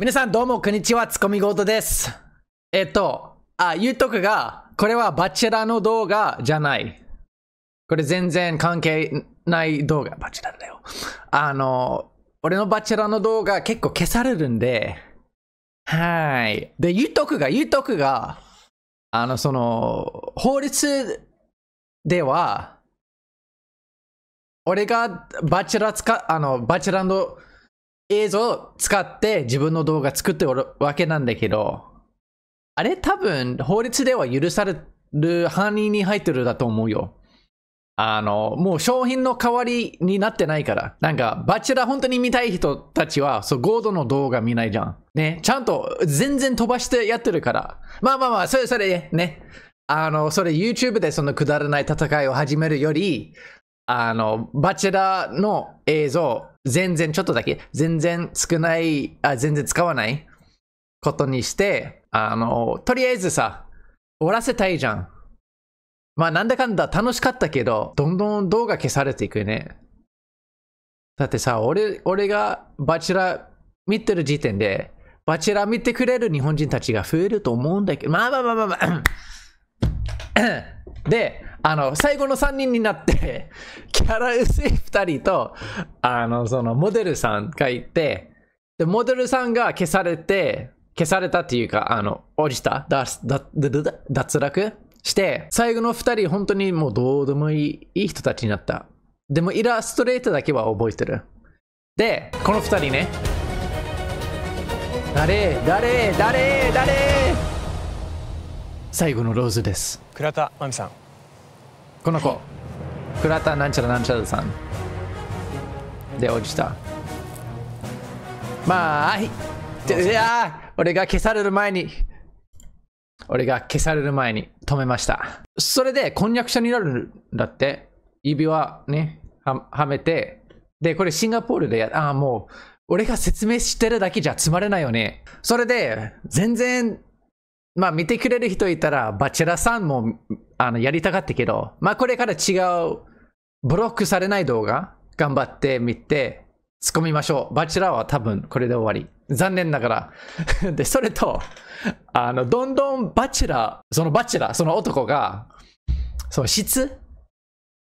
皆さんどうもこんにちは、つこみごとです。えっと、あ、言うとくが、これはバチェラーの動画じゃない。これ全然関係ない動画、バチェラーだよ。あの、俺のバチェラーの動画結構消されるんで、はい。で、言うとくが、言うとくが、あの、その、法律では、俺がバチェラー使、あの、バチェラーの映像を使って自分の動画作っておるわけなんだけど、あれ多分法律では許される範囲に入ってるだと思うよ。あの、もう商品の代わりになってないから。なんか、バチェラ本当に見たい人たちは、そう、ゴードの動画見ないじゃん。ね、ちゃんと全然飛ばしてやってるから。まあまあまあ、それそれね。あの、それ YouTube でそのくだらない戦いを始めるより、あの、バチェラの映像、全然ちょっとだけ、全然少ない、あ、全然使わないことにして、あの、とりあえずさ、終わらせたいじゃん。まあなんだかんだ楽しかったけど、どんどん動画消されていくね。だってさ、俺、俺がバチラ見てる時点で、バチラ見てくれる日本人たちが増えると思うんだけど、まあまあまあまあまあ。で、あの、最後の3人になって、キャラ薄い2人と、あの、その、モデルさんがいて、で、モデルさんが消されて、消されたっていうか、あの、落ちた、脱落して、最後の2人、本当にもうどうでもいいいい人たちになった。でも、イラストレートだけは覚えてる。で、この2人ね。誰誰誰誰最後のローズです。倉田真美さん。この子、はラ倉田なんちゃらなんちゃらさんで落ちたまあいや俺が消される前に俺が消される前に止めましたそれで婚約者になるんだって指輪ねははめてでこれシンガポールでやああもう俺が説明してるだけじゃつまれないよねそれで全然まあ見てくれる人いたら、バチェラさんもあのやりたかったけど、まあこれから違う、ブロックされない動画、頑張ってみて、突っ込みましょう。バチェラは多分これで終わり。残念ながら。で、それと、あの、どんどんバチェラ、そのバチェラ、その男が、その質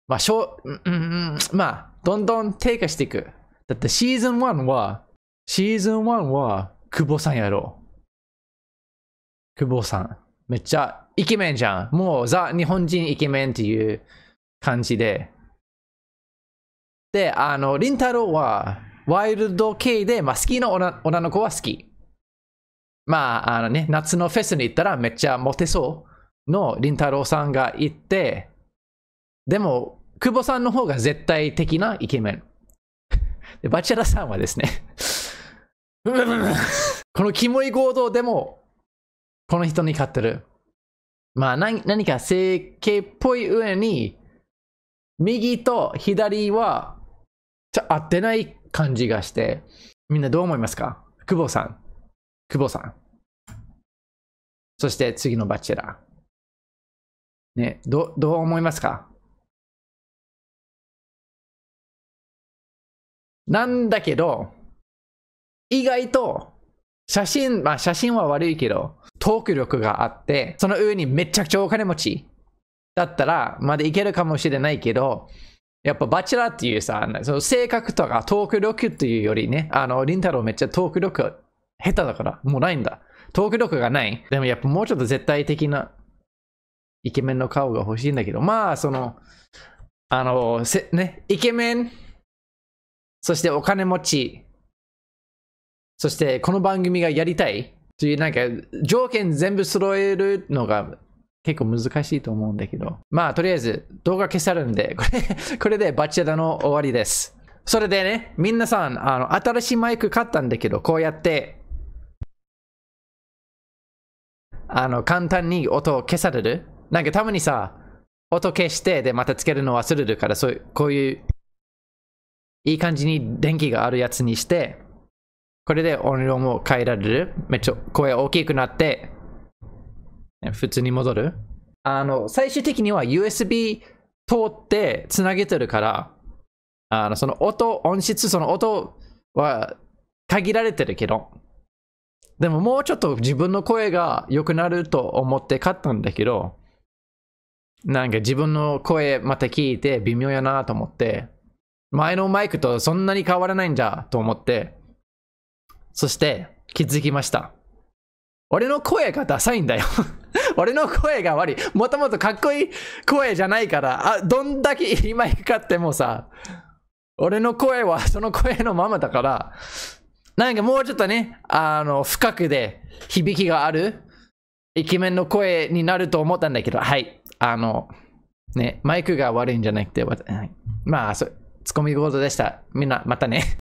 まあ、しょう、うん、まあ、どんどん低下していく。だってシーズン1は、シーズン1は、久保さんやろう。久保さん。めっちゃイケメンじゃん。もうザ日本人イケメンっていう感じで。で、あの、りんたろーはワイルド系で、まあ、好きな女の子は好き。まあ、あのね、夏のフェスに行ったらめっちゃモテそうのりんたろーさんが行って、でも、久保さんの方が絶対的なイケメン。で、バチェラさんはですね このキモい行動でもこの人に勝ってる。まあ何何か整形っぽい上に、右と左はちょ合ってない感じがして、みんなどう思いますか久保さん。久保さん。そして次のバチェラー。ね、どどう思いますかなんだけど、意外と、写真、まあ写真は悪いけど、トーク力があって、その上にめちゃくちゃお金持ちだったら、まだいけるかもしれないけど、やっぱバチラーっていうさ、その性格とかトーク力っていうよりね、あの、りんたろーめっちゃトーク力下手だから、もうないんだ。トーク力がない。でもやっぱもうちょっと絶対的なイケメンの顔が欲しいんだけど、まあ、その、あの、せね、イケメン、そしてお金持ち、そしてこの番組がやりたいという、なんか、条件全部揃えるのが結構難しいと思うんだけど。まあ、とりあえず、動画消されるんで、これ、これでバチェラの終わりです。それでね、みなさん、あの、新しいマイク買ったんだけど、こうやって、あの、簡単に音を消されるなんかたまにさ、音消して、で、またつけるの忘れるから、そういう、こういう、いい感じに電気があるやつにして、これで音量も変えられる。めっちゃ声大きくなって、普通に戻る。あの、最終的には USB 通ってつなげてるから、あの、その音、音質、その音は限られてるけど、でももうちょっと自分の声が良くなると思って買ったんだけど、なんか自分の声また聞いて微妙やなと思って、前のマイクとそんなに変わらないんじゃと思って、そして気づきました。俺の声がダサいんだよ 俺の声が悪い。もともとかっこいい声じゃないから、あ、どんだけ今行くかってもさ、俺の声はその声のままだから、なんかもうちょっとね、あの、深くで響きがあるイケメンの声になると思ったんだけど、はい。あの、ね、マイクが悪いんじゃなくて、まあ、ツッコミとでした。みんな、またね。